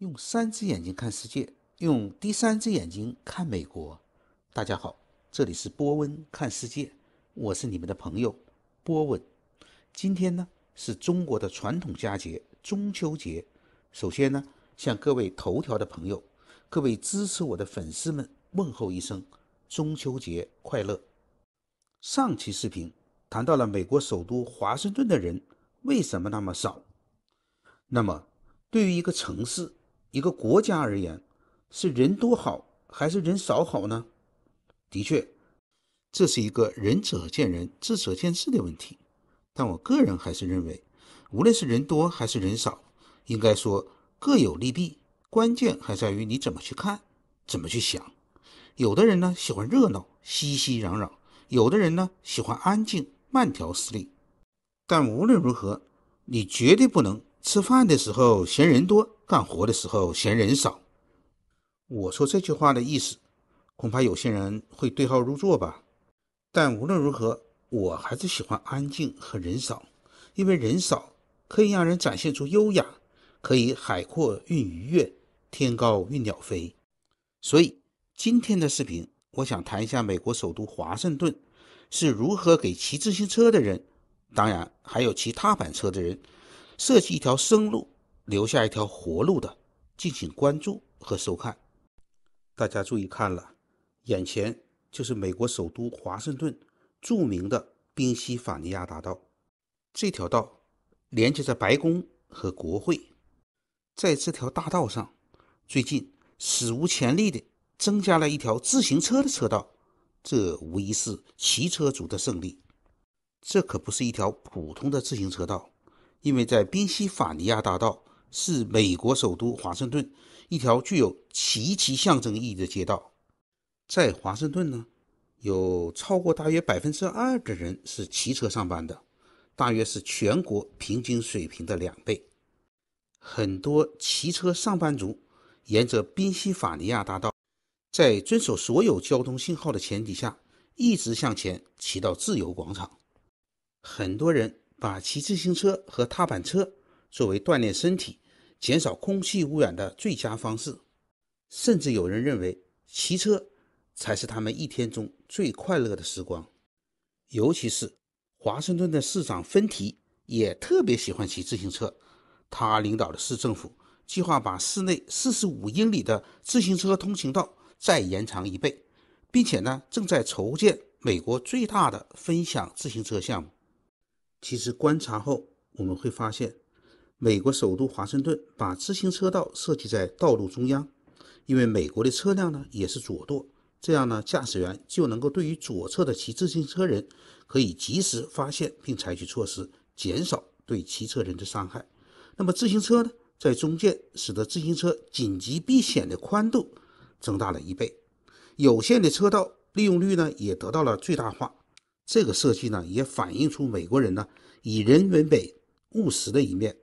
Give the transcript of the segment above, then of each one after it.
用三只眼睛看世界，用第三只眼睛看美国。大家好，这里是波温看世界，我是你们的朋友波温。今天呢是中国的传统佳节中秋节。首先呢，向各位头条的朋友、各位支持我的粉丝们问候一声中秋节快乐。上期视频谈到了美国首都华盛顿的人为什么那么少。那么对于一个城市，一个国家而言，是人多好还是人少好呢？的确，这是一个仁者见仁、智者见智的问题。但我个人还是认为，无论是人多还是人少，应该说各有利弊。关键还在于你怎么去看、怎么去想。有的人呢喜欢热闹、熙熙攘攘；有的人呢喜欢安静、慢条斯理。但无论如何，你绝对不能吃饭的时候嫌人多。干活的时候嫌人少，我说这句话的意思，恐怕有些人会对号入座吧。但无论如何，我还是喜欢安静和人少，因为人少可以让人展现出优雅，可以海阔运鱼跃，天高运鸟飞。所以今天的视频，我想谈一下美国首都华盛顿是如何给骑自行车的人，当然还有骑踏板车的人，设计一条生路。留下一条活路的，敬请关注和收看。大家注意看了，眼前就是美国首都华盛顿著名的宾夕法尼亚大道。这条道连接着白宫和国会。在这条大道上，最近史无前例地增加了一条自行车的车道。这无疑是骑车族的胜利。这可不是一条普通的自行车道，因为在宾夕法尼亚大道。是美国首都华盛顿一条具有极其象征意义的街道。在华盛顿呢，有超过大约百分之二的人是骑车上班的，大约是全国平均水平的两倍。很多骑车上班族沿着宾夕法尼亚大道，在遵守所有交通信号的前提下，一直向前骑到自由广场。很多人把骑自行车和踏板车作为锻炼身体。减少空气污染的最佳方式，甚至有人认为骑车才是他们一天中最快乐的时光。尤其是华盛顿的市长芬提也特别喜欢骑自行车。他领导的市政府计划把市内四十五英里的自行车通行道再延长一倍，并且呢，正在筹建美国最大的分享自行车项目。其实观察后，我们会发现。美国首都华盛顿把自行车道设计在道路中央，因为美国的车辆呢也是左舵，这样呢驾驶员就能够对于左侧的骑自行车人可以及时发现并采取措施，减少对骑车人的伤害。那么自行车呢在中间，使得自行车紧急避险的宽度增大了一倍，有限的车道利用率呢也得到了最大化。这个设计呢也反映出美国人呢以人为本、务实的一面。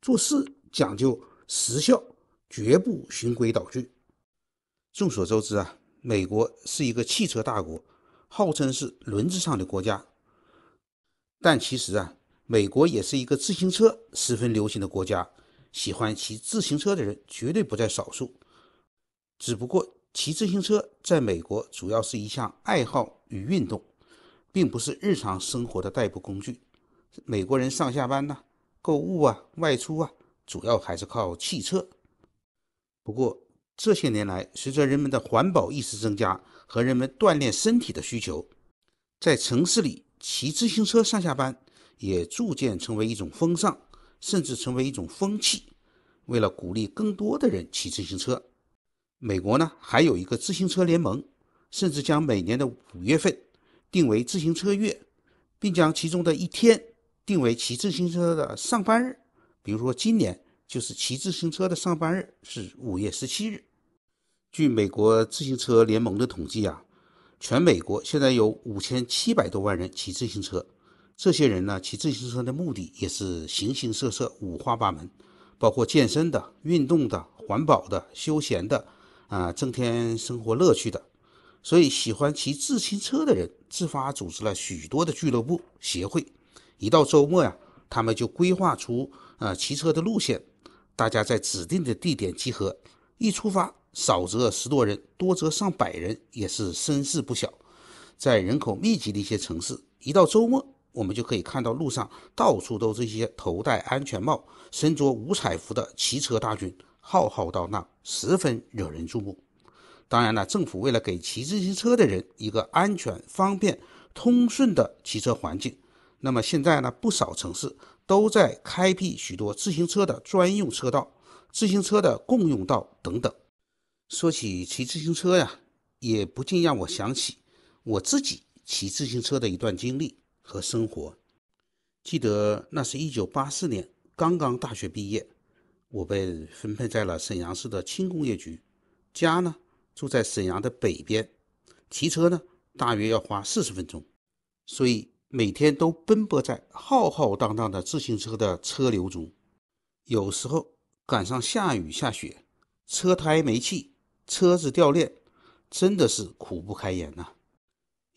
做事讲究实效，绝不循规蹈矩。众所周知啊，美国是一个汽车大国，号称是“轮子上的国家”。但其实啊，美国也是一个自行车十分流行的国家，喜欢骑自行车的人绝对不在少数。只不过，骑自行车在美国主要是一项爱好与运动，并不是日常生活的代步工具。美国人上下班呢？购物啊，外出啊，主要还是靠汽车。不过，这些年来，随着人们的环保意识增加和人们锻炼身体的需求，在城市里骑自行车上下班也逐渐成为一种风尚，甚至成为一种风气。为了鼓励更多的人骑自行车，美国呢还有一个自行车联盟，甚至将每年的五月份定为自行车月，并将其中的一天。定为骑自行车的上班日，比如说今年就是骑自行车的上班日是五月十七日。据美国自行车联盟的统计啊，全美国现在有五千七百多万人骑自行车。这些人呢，骑自行车的目的也是形形色色、五花八门，包括健身的、运动的、环保的、休闲的，啊，增添生活乐趣的。所以，喜欢骑自行车的人自发组织了许多的俱乐部、协会。一到周末呀，他们就规划出呃骑车的路线，大家在指定的地点集合，一出发少则十多人，多则上百人，也是声势不小。在人口密集的一些城市，一到周末，我们就可以看到路上到处都是这些头戴安全帽、身着五彩服的骑车大军，浩浩荡荡，十分惹人注目。当然了，政府为了给骑自行车的人一个安全、方便、通顺的骑车环境。那么现在呢，不少城市都在开辟许多自行车的专用车道、自行车的共用道等等。说起骑自行车呀，也不禁让我想起我自己骑自行车的一段经历和生活。记得那是一九八四年，刚刚大学毕业，我被分配在了沈阳市的轻工业局，家呢住在沈阳的北边，骑车呢大约要花四十分钟，所以。每天都奔波在浩浩荡荡的自行车的车流中，有时候赶上下雨下雪，车胎没气，车子掉链，真的是苦不堪言呐。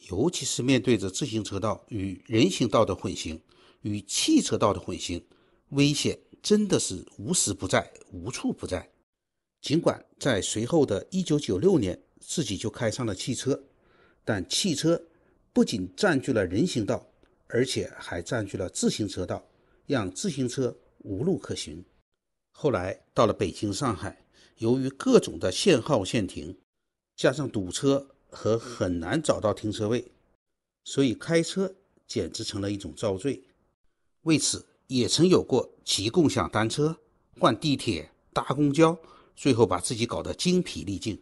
尤其是面对着自行车道与人行道的混行，与汽车道的混行，危险真的是无时不在，无处不在。尽管在随后的1996年，自己就开上了汽车，但汽车。不仅占据了人行道，而且还占据了自行车道，让自行车无路可寻。后来到了北京、上海，由于各种的限号、限停，加上堵车和很难找到停车位，所以开车简直成了一种遭罪。为此，也曾有过骑共享单车、换地铁、搭公交，最后把自己搞得精疲力尽。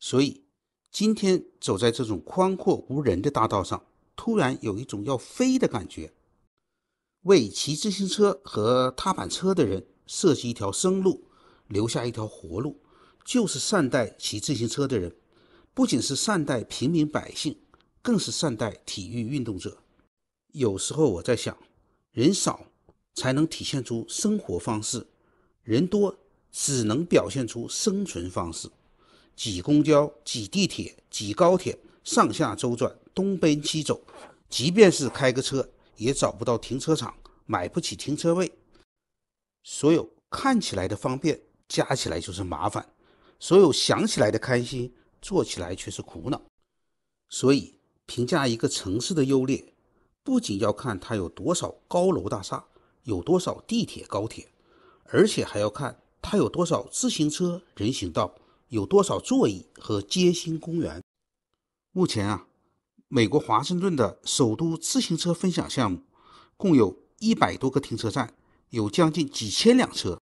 所以，今天走在这种宽阔无人的大道上，突然有一种要飞的感觉。为骑自行车和踏板车的人设计一条生路，留下一条活路，就是善待骑自行车的人，不仅是善待平民百姓，更是善待体育运动者。有时候我在想，人少才能体现出生活方式，人多只能表现出生存方式。挤公交、挤地铁、挤高铁，上下周转、东奔西走，即便是开个车，也找不到停车场，买不起停车位。所有看起来的方便，加起来就是麻烦；所有想起来的开心，做起来却是苦恼。所以，评价一个城市的优劣，不仅要看它有多少高楼大厦，有多少地铁高铁，而且还要看它有多少自行车、人行道。有多少座椅和街心公园？目前啊，美国华盛顿的首都自行车分享项目共有一百多个停车站，有将近几千辆车。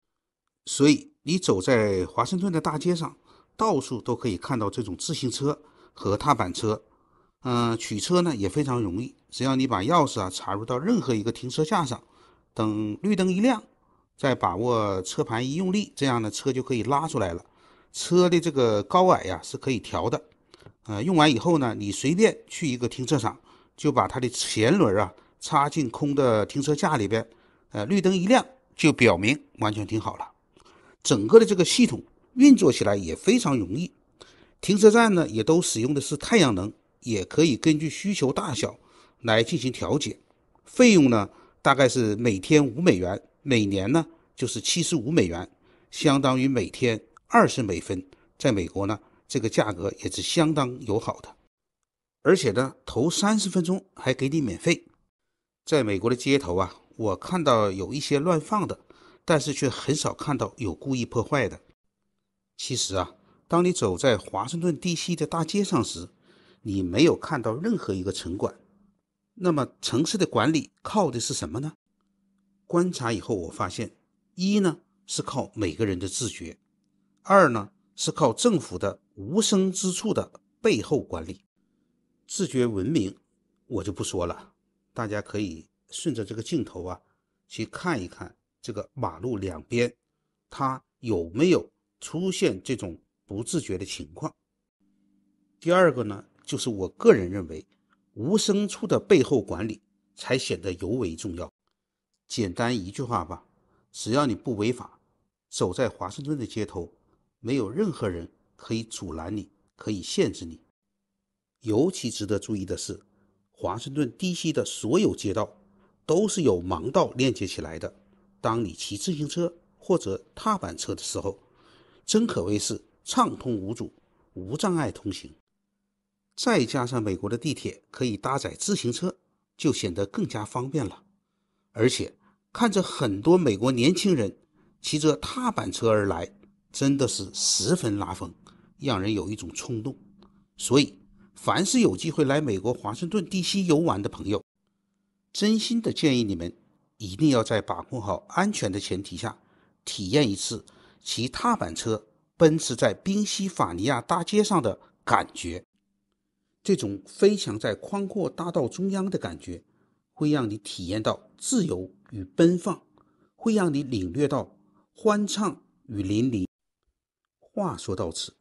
所以你走在华盛顿的大街上，到处都可以看到这种自行车和踏板车。嗯，取车呢也非常容易，只要你把钥匙啊插入到任何一个停车架上，等绿灯一亮，再把握车盘一用力，这样呢车就可以拉出来了。车的这个高矮呀是可以调的，呃，用完以后呢，你随便去一个停车场，就把它的前轮啊插进空的停车架里边，呃，绿灯一亮就表明完全停好了。整个的这个系统运作起来也非常容易。停车站呢也都使用的是太阳能，也可以根据需求大小来进行调节。费用呢大概是每天五美元，每年呢就是七十五美元，相当于每天。二十美分，在美国呢，这个价格也是相当友好的，而且呢，头三十分钟还给你免费。在美国的街头啊，我看到有一些乱放的，但是却很少看到有故意破坏的。其实啊，当你走在华盛顿地区的大街上时，你没有看到任何一个城管。那么城市的管理靠的是什么呢？观察以后，我发现，一呢是靠每个人的自觉。二呢是靠政府的无声之处的背后管理，自觉文明我就不说了，大家可以顺着这个镜头啊去看一看这个马路两边，它有没有出现这种不自觉的情况。第二个呢就是我个人认为，无声处的背后管理才显得尤为重要。简单一句话吧，只要你不违法，走在华盛顿的街头。没有任何人可以阻拦你，可以限制你。尤其值得注意的是，华盛顿低区的所有街道都是由盲道链接起来的。当你骑自行车或者踏板车的时候，真可谓是畅通无阻、无障碍通行。再加上美国的地铁可以搭载自行车，就显得更加方便了。而且，看着很多美国年轻人骑着踏板车而来。真的是十分拉风，让人有一种冲动。所以，凡是有机会来美国华盛顿地区游玩的朋友，真心的建议你们一定要在把控好安全的前提下，体验一次骑踏板车奔驰在宾夕法尼亚大街上的感觉。这种飞翔在宽阔大道中央的感觉，会让你体验到自由与奔放，会让你领略到欢畅与淋漓。话说到此，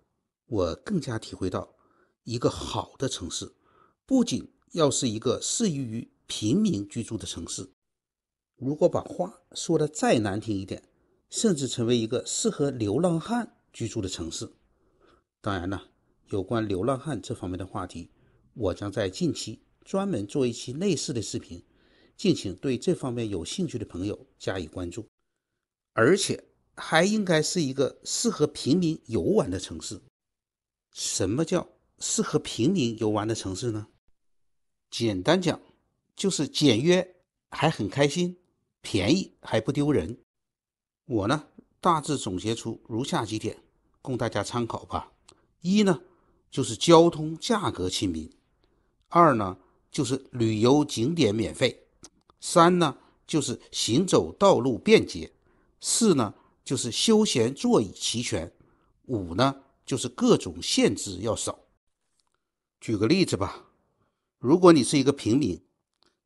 我更加体会到，一个好的城市，不仅要是一个适宜于平民居住的城市，如果把话说的再难听一点，甚至成为一个适合流浪汉居住的城市。当然了，有关流浪汉这方面的话题，我将在近期专门做一期类似的视频，敬请对这方面有兴趣的朋友加以关注，而且。还应该是一个适合平民游玩的城市。什么叫适合平民游玩的城市呢？简单讲，就是简约，还很开心，便宜，还不丢人。我呢，大致总结出如下几点，供大家参考吧。一呢，就是交通价格亲民；二呢，就是旅游景点免费；三呢，就是行走道路便捷；四呢。就是休闲座椅齐全，五呢就是各种限制要少。举个例子吧，如果你是一个平民，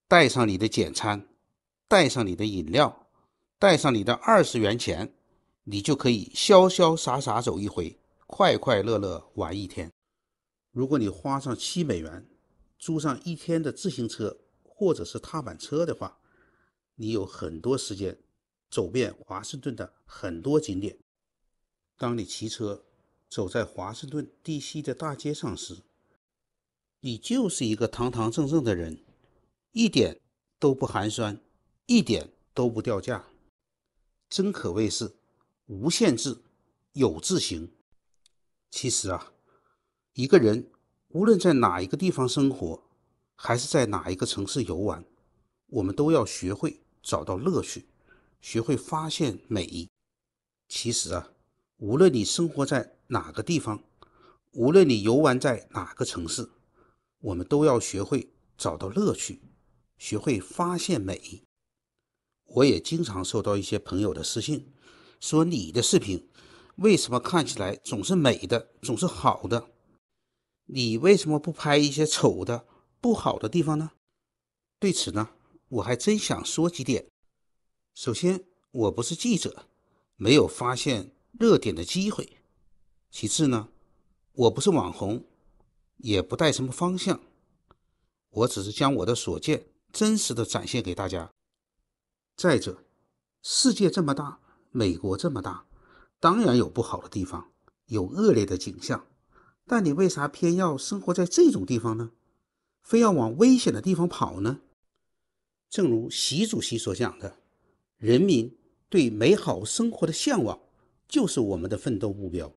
带上你的简餐，带上你的饮料，带上你的二十元钱，你就可以潇潇洒洒走一回，快快乐乐玩一天。如果你花上七美元租上一天的自行车或者是踏板车的话，你有很多时间。走遍华盛顿的很多景点。当你骑车走在华盛顿 D.C. 的大街上时，你就是一个堂堂正正的人，一点都不寒酸，一点都不掉价，真可谓是无限制有自行。其实啊，一个人无论在哪一个地方生活，还是在哪一个城市游玩，我们都要学会找到乐趣。学会发现美，其实啊，无论你生活在哪个地方，无论你游玩在哪个城市，我们都要学会找到乐趣，学会发现美。我也经常收到一些朋友的私信，说你的视频为什么看起来总是美的，总是好的？你为什么不拍一些丑的、不好的地方呢？对此呢，我还真想说几点。首先，我不是记者，没有发现热点的机会；其次呢，我不是网红，也不带什么方向，我只是将我的所见真实的展现给大家。再者，世界这么大，美国这么大，当然有不好的地方，有恶劣的景象，但你为啥偏要生活在这种地方呢？非要往危险的地方跑呢？正如习主席所讲的。人民对美好生活的向往，就是我们的奋斗目标。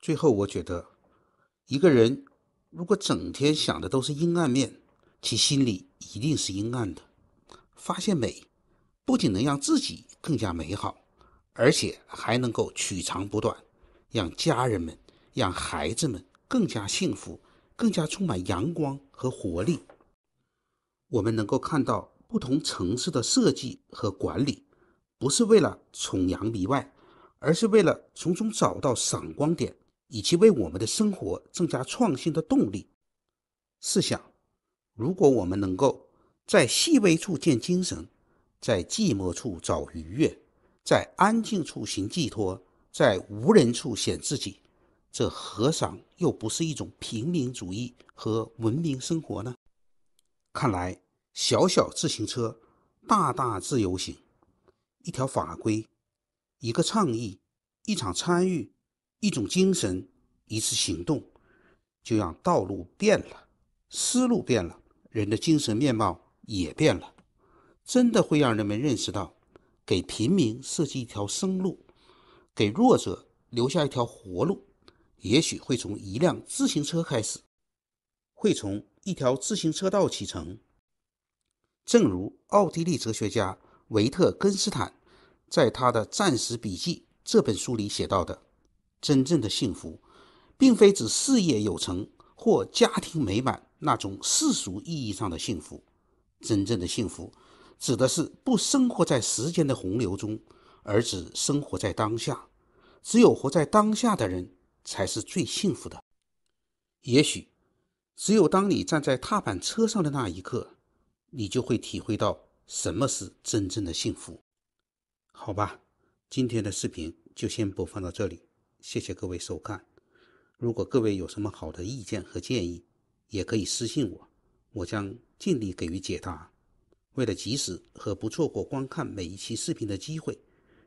最后，我觉得，一个人如果整天想的都是阴暗面，其心里一定是阴暗的。发现美，不仅能让自己更加美好，而且还能够取长补短，让家人们、让孩子们更加幸福，更加充满阳光和活力。我们能够看到。不同层次的设计和管理，不是为了崇洋媚外，而是为了从中找到闪光点，以及为我们的生活增加创新的动力。试想，如果我们能够在细微处见精神，在寂寞处找愉悦，在安静处寻寄托，在无人处显自己，这何尝又不是一种平民主义和文明生活呢？看来。小小自行车，大大自由行。一条法规，一个倡议，一场参与，一种精神，一次行动，就让道路变了，思路变了，人的精神面貌也变了。真的会让人们认识到，给平民设计一条生路，给弱者留下一条活路，也许会从一辆自行车开始，会从一条自行车道启程。正如奥地利哲学家维特根斯坦在他的《战时笔记》这本书里写到的，真正的幸福，并非指事业有成或家庭美满那种世俗意义上的幸福。真正的幸福，指的是不生活在时间的洪流中，而只生活在当下。只有活在当下的人，才是最幸福的。也许，只有当你站在踏板车上的那一刻。你就会体会到什么是真正的幸福，好吧？今天的视频就先播放到这里，谢谢各位收看。如果各位有什么好的意见和建议，也可以私信我，我将尽力给予解答。为了及时和不错过观看每一期视频的机会，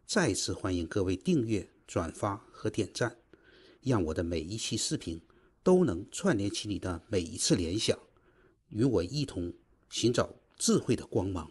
再次欢迎各位订阅、转发和点赞，让我的每一期视频都能串联起你的每一次联想，与我一同。寻找智慧的光芒。